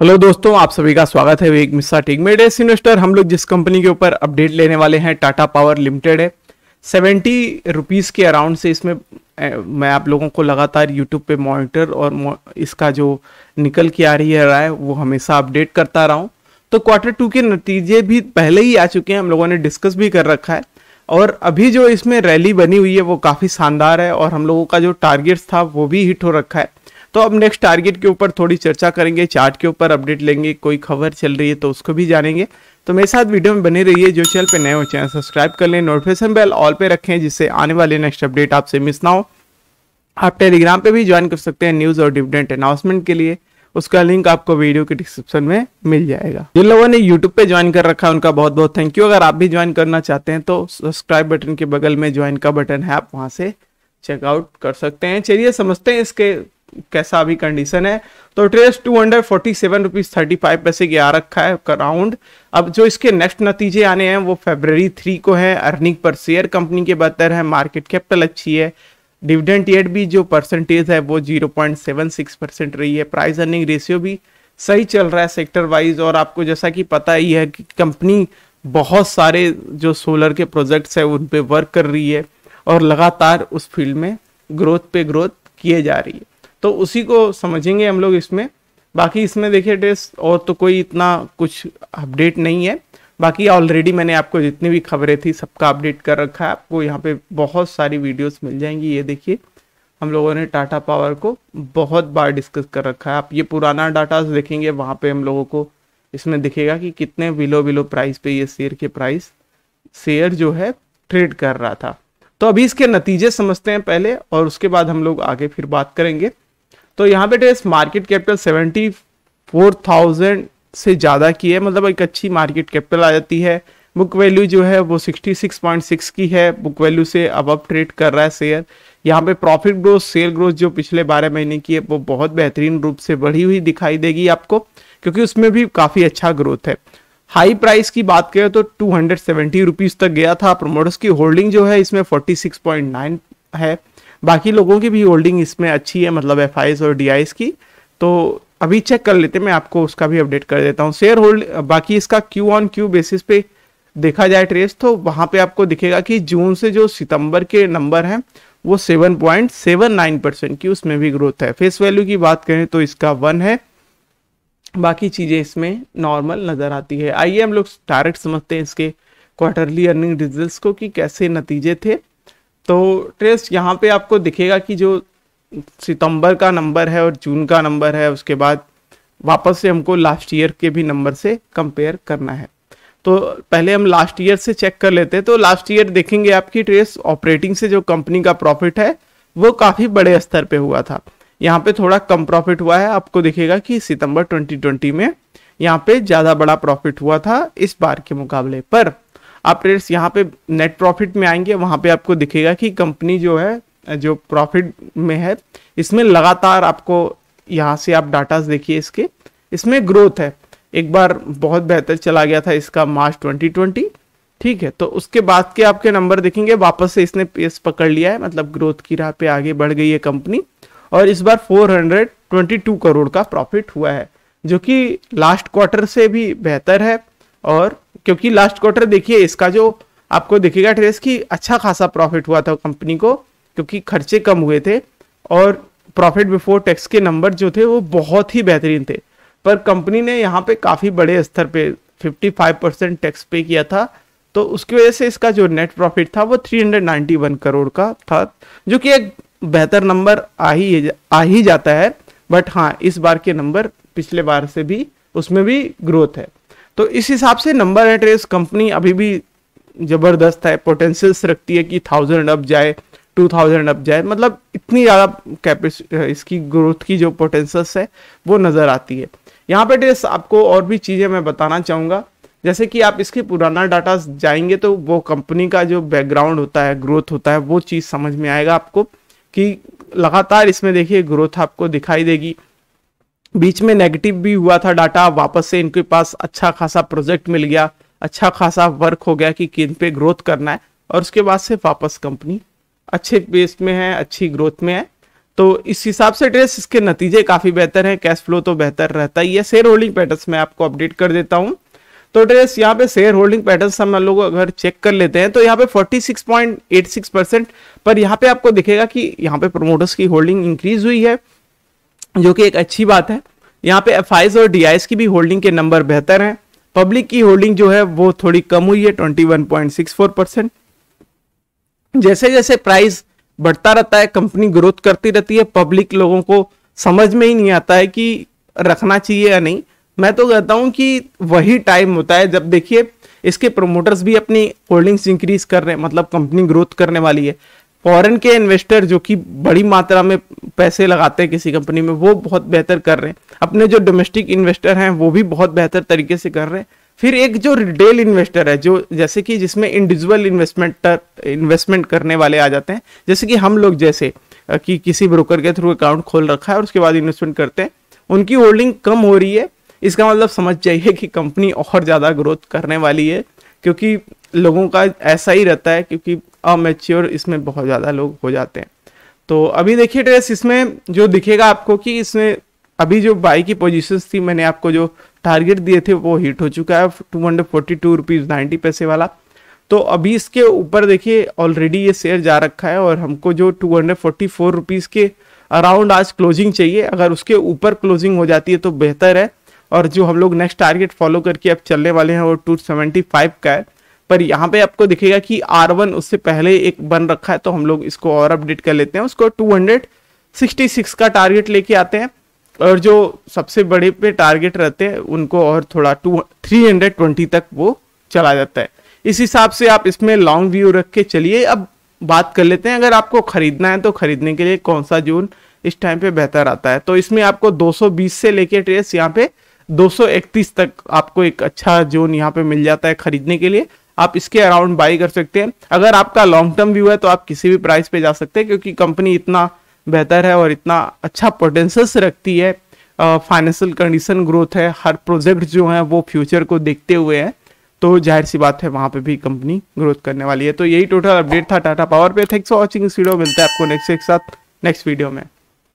hello दोस्तों आप सभी का स्वागत है विवेक मिस्सा टेक मेड एस इन्वेस्टर हम लोग जिस कंपनी के ऊपर अपडेट लेने वाले हैं टाटा पावर लिमिटेड है सेवेंटी रुपीज़ के अराउंड से इसमें मैं आप लोगों को लगातार यूट्यूब पे मॉनिटर और इसका जो निकल के आ रही है राय वो हमेशा अपडेट करता रहा हूँ तो क्वार्टर टू के नतीजे भी पहले ही आ चुके हैं हम लोगों ने डिस्कस भी कर रखा है और अभी जो इसमें रैली बनी हुई है वो काफ़ी शानदार है और हम लोगों का जो टारगेट्स था वो भी हिट हो रखा है तो अब नेक्स्ट टारगेट के ऊपर थोड़ी चर्चा करेंगे चार्ट के ऊपर अपडेट लेंगे कोई खबर चल रही है तो उसको भी जानेंगे तो मेरे साथ वीडियो में बने रहिए जो चैनल पर नए हो चैनल सब्सक्राइब कर लें नोटिफिकेशन बेल ऑल पे रखें जिससे आने वाले नेक्स्ट अपडेट आपसे मिस ना हो आप टेलीग्राम पर भी ज्वाइन कर सकते हैं न्यूज़ और डिविडेंट अनाउंसमेंट के लिए उसका लिंक आपको वीडियो के डिस्क्रिप्शन में मिल जाएगा जिन लोगों ने यूट्यूब पे ज्वाइन कर रखा है उनका बहुत बहुत थैंक यू अगर आप भी ज्वाइन करना चाहते हैं तो सब्सक्राइब बटन के बगल में ज्वाइन का बटन है आप वहाँ से चेकआउट कर सकते हैं चलिए समझते हैं इसके कैसा अभी कंडीशन है तो ट्रेस two hundred forty seven rupees thirty five पैसे की आ रखा है अराउंड अब जो इसके नेक्स्ट नतीजे आने हैं वो फेबररी थ्री को है अर्निंग पर शेयर कंपनी के बेहतर है मार्केट कैपिटल अच्छी है डिविडेंट एड भी जो परसेंटेज है वो 0.76 परसेंट रही है प्राइस अर्निंग रेशियो भी सही चल रहा है सेक्टर वाइज और आपको जैसा कि पता ही है कि कंपनी बहुत सारे जो सोलर के प्रोजेक्ट्स है उन पे वर्क कर रही है और लगातार उस फील्ड में ग्रोथ पे ग्रोथ किए जा रही है तो उसी को समझेंगे हम लोग इसमें बाकी इसमें देखिए ड्रेस और तो कोई इतना कुछ अपडेट नहीं है बाकी ऑलरेडी मैंने आपको जितनी भी खबरें थी सबका अपडेट कर रखा है आपको यहाँ पे बहुत सारी वीडियोस मिल जाएंगी ये देखिए हम लोगों ने टाटा पावर को बहुत बार डिस्कस कर रखा है आप ये पुराना डाटा देखेंगे वहाँ पे हम लोगों को इसमें दिखेगा कि कितने बिलो बिलो प्राइस पे ये शेयर के प्राइस शेयर जो है ट्रेड कर रहा था तो अभी इसके नतीजे समझते हैं पहले और उसके बाद हम लोग आगे फिर बात करेंगे तो यहाँ पे market capital seventy four thousand से ज़्यादा की है मतलब एक अच्छी मार्केट कैपिटल आ जाती है बुक वैल्यू जो है वो 66.6 की है बुक वैल्यू से अब अब ट्रेड कर रहा है शेयर यहाँ पे प्रॉफिट ग्रोथ सेल ग्रोथ जो पिछले बारह महीने की है वो बहुत बेहतरीन रूप से बढ़ी हुई दिखाई देगी आपको क्योंकि उसमें भी काफ़ी अच्छा ग्रोथ है हाई प्राइस की बात करें तो टू हंड्रेड तक गया था प्रोमोटर्स की होल्डिंग जो है इसमें फोर्टी है बाकी लोगों की भी होल्डिंग इसमें अच्छी है मतलब एफ और डी की तो अभी चेक कर लेते मैं आपको उसका भी अपडेट कर देता हूँ शेयर होल्ड बाकी इसका क्यू ऑन क्यू बेसिस पे देखा जाए ट्रेस तो वहां पे आपको दिखेगा कि जून से जो सितंबर के नंबर हैं वो नाइन परसेंट की उसमें भी ग्रोथ है फेस वैल्यू की बात करें तो इसका वन है बाकी चीज़ें इसमें नॉर्मल नज़र आती है आइए हम लोग डायरेक्ट समझते हैं इसके क्वार्टरली अर्निंग रिजल्ट को कि कैसे नतीजे थे तो ट्रेस यहाँ पे आपको दिखेगा कि जो सितंबर का नंबर है और जून का नंबर है उसके बाद वापस से हमको लास्ट ईयर के भी नंबर से कंपेयर करना है तो पहले हम लास्ट ईयर से चेक कर लेते हैं तो लास्ट ईयर देखेंगे आपकी ट्रेस ऑपरेटिंग से जो कंपनी का प्रॉफिट है वो काफ़ी बड़े स्तर पे हुआ था यहाँ पे थोड़ा कम प्रॉफिट हुआ है आपको दिखेगा कि सितंबर 2020 में यहाँ पे ज़्यादा बड़ा प्रॉफिट हुआ था इस बार के मुकाबले पर आप ट्रेड्स यहाँ पे नेट प्रॉफिट में आएंगे वहाँ पे आपको दिखेगा कि कंपनी जो है जो प्रॉफिट में है इसमें लगातार आपको यहाँ से आप डाटा देखिए इसके इसमें ग्रोथ है एक बार बहुत बेहतर चला गया था इसका मार्च 2020 ठीक है तो उसके बाद के आपके नंबर देखेंगे वापस से इसने पेस पकड़ लिया है मतलब ग्रोथ की राह पे आगे बढ़ गई है कंपनी और इस बार 422 करोड़ का प्रॉफिट हुआ है जो कि लास्ट क्वार्टर से भी बेहतर है और क्योंकि लास्ट क्वार्टर देखिए इसका जो आपको दिखेगा ट्रेस की अच्छा खासा प्रॉफिट हुआ था कंपनी को क्योंकि खर्चे कम हुए थे और प्रॉफिट बिफोर टैक्स के नंबर जो थे वो बहुत ही बेहतरीन थे पर कंपनी ने यहाँ पे काफ़ी बड़े स्तर पे 55 परसेंट टैक्स पे किया था तो उसकी वजह से इसका जो नेट प्रॉफिट था वो 391 करोड़ का था जो कि एक बेहतर नंबर आ ही आ ही जाता है बट हाँ इस बार के नंबर पिछले बार से भी उसमें भी ग्रोथ है तो इस हिसाब से नंबर एट रेस कंपनी अभी भी ज़बरदस्त है पोटेंशियल्स रखती है कि थाउजेंड अप जाए टू थाउजेंड अब जाए मतलब इतनी ज़्यादा इसकी ग्रोथ की जो पोटेंशल्स है वो नज़र आती है यहाँ पर ड्रेस आपको और भी चीज़ें मैं बताना चाहूँगा जैसे कि आप इसके पुराना डाटा जाएंगे तो वो कंपनी का जो बैकग्राउंड होता है ग्रोथ होता है वो चीज़ समझ में आएगा आपको कि लगातार इसमें देखिए ग्रोथ आपको दिखाई देगी बीच में नेगेटिव भी हुआ था डाटा वापस से इनके पास अच्छा खासा प्रोजेक्ट मिल गया अच्छा खासा वर्क हो गया कि किन पे ग्रोथ करना है और उसके बाद से वापस कंपनी अच्छे पेस में है अच्छी ग्रोथ में है तो इस हिसाब से ट्रेस इसके नतीजे काफ़ी बेहतर है कैश फ्लो तो बेहतर रहता ही है शेयर होल्डिंग पैटर्न में आपको अपडेट कर देता हूँ तो ट्रेस यहाँ पे शेयर होल्डिंग पैटर्न हम लोग अगर चेक कर लेते हैं तो यहाँ पे 46.86 परसेंट पर यहाँ पे आपको दिखेगा कि यहाँ पे प्रोमोटर्स की होल्डिंग इंक्रीज हुई है जो कि एक अच्छी बात है यहाँ पे एफ और डी की भी होल्डिंग के नंबर बेहतर हैं पब्लिक की होल्डिंग जो है वो थोड़ी कम हुई है ट्वेंटी जैसे जैसे प्राइस बढ़ता रहता है कंपनी ग्रोथ करती रहती है पब्लिक लोगों को समझ में ही नहीं आता है कि रखना चाहिए या नहीं मैं तो कहता हूँ कि वही टाइम होता है जब देखिए इसके प्रोमोटर्स भी अपनी होल्डिंग्स इंक्रीज कर रहे हैं मतलब कंपनी ग्रोथ करने वाली है फॉरेन के इन्वेस्टर जो कि बड़ी मात्रा में पैसे लगाते हैं किसी कंपनी में वो बहुत बेहतर कर रहे हैं अपने जो डोमेस्टिक इन्वेस्टर हैं वो भी बहुत बेहतर तरीके से कर रहे हैं फिर एक जो रिटेल इन्वेस्टर है जो जैसे कि जिसमें इंडिविजुअल इन्वेस्टमेंटर इन्वेस्टमेंट करने वाले आ जाते हैं जैसे कि हम लोग जैसे कि किसी ब्रोकर के थ्रू अकाउंट खोल रखा है और उसके बाद इन्वेस्टमेंट करते हैं उनकी होल्डिंग कम हो रही है इसका मतलब समझ जाइए कि कंपनी और ज़्यादा ग्रोथ करने वाली है क्योंकि लोगों का ऐसा ही रहता है क्योंकि अमेच्योर इसमें बहुत ज़्यादा लोग हो जाते हैं तो अभी देखिए ड्रेस इसमें जो दिखेगा आपको कि इसमें अभी जो बाई की पोजिशन थी मैंने आपको जो टारगेट दिए थे वो हिट हो चुका है two hundred forty two rupees ninety पैसे वाला तो अभी इसके ऊपर देखिए ऑलरेडी ये शेयर जा रखा है और हमको जो two hundred forty four rupees के अराउंड आज क्लोजिंग चाहिए अगर उसके ऊपर क्लोजिंग हो जाती है तो बेहतर है और जो हम लोग नेक्स्ट टारगेट फॉलो करके अब चलने वाले हैं वो टू सेवेंटी फाइव का है पर यहाँ पे आपको दिखेगा कि आर वन उससे पहले एक बन रखा है तो हम लोग इसको और अपडेट कर लेते हैं उसको टू हंड्रेड सिक्सटी सिक्स का टारगेट लेके आते हैं और जो सबसे बड़े पे टारगेट रहते हैं उनको और थोड़ा टू थ्री हंड्रेड ट्वेंटी तक वो चला जाता है इस हिसाब से आप इसमें लॉन्ग व्यू रख के चलिए अब बात कर लेते हैं अगर आपको खरीदना है तो खरीदने के लिए कौन सा जोन इस टाइम पे बेहतर आता है तो इसमें आपको 220 से लेके ट्रेस यहाँ पे 231 तक आपको एक अच्छा जोन यहाँ पे मिल जाता है खरीदने के लिए आप इसके अराउंड बाई कर सकते हैं अगर आपका लॉन्ग टर्म व्यू है तो आप किसी भी प्राइस पे जा सकते हैं क्योंकि कंपनी इतना बेहतर है और इतना अच्छा पोटेंशल्स रखती है फाइनेंशियल कंडीशन ग्रोथ है हर प्रोजेक्ट जो है वो फ्यूचर को देखते हुए है तो जाहिर सी बात है वहाँ पे भी कंपनी ग्रोथ करने वाली है तो यही टोटल अपडेट था टाटा पावर पे थैंक्स फॉर वॉचिंग इस वीडियो मिलता है आपको नेक्स्ट एक साथ नेक्स्ट वीडियो में